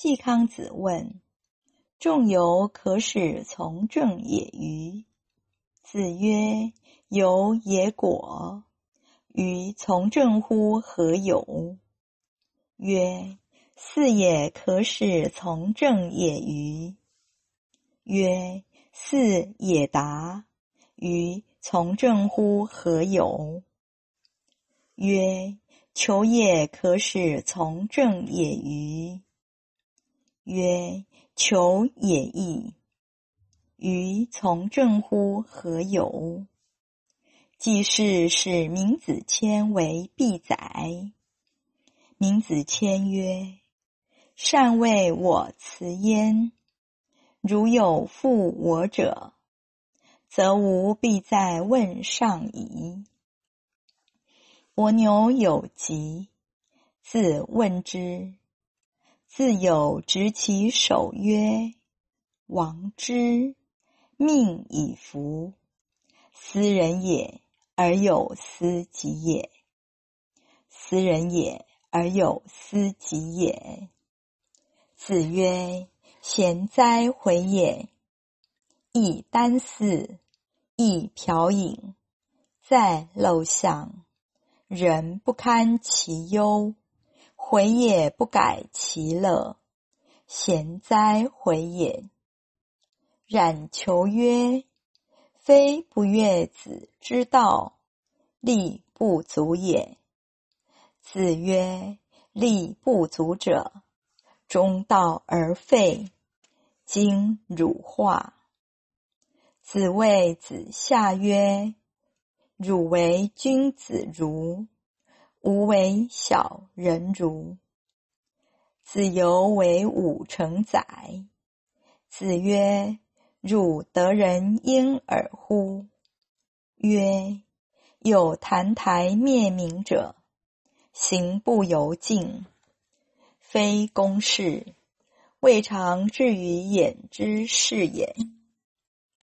季康子问：“仲由可使从政也与？”子曰：“由也果，于从政乎何有？”曰：“似也可使从政也与？”曰：“似也达，于从政乎何有？”曰：“求也可使从政也与？”曰：求也易，于从政乎何有？既是使民子骞为必宰，民子骞曰：善为我辞焉，如有负我者，则吾必在问上矣。伯牛有疾，自问之。自有执其手曰：“王之命以服，斯人也而有斯己也，斯人也而有斯己也。”子曰：“贤哉，回也！一箪食，一瓢饮，在陋巷，人不堪其忧。”回也不改其乐，贤哉，回也！冉求曰：“非不悦子之道，力不足也。”子曰：“力不足者，中道而废。今汝化。”子谓子夏曰：“汝为君子，如？”吾为小人如。子游为五成宰。子曰：“汝得人焉尔乎？”曰：“有澹台灭民者，行不由径，非公事，未尝至于眼之是也。”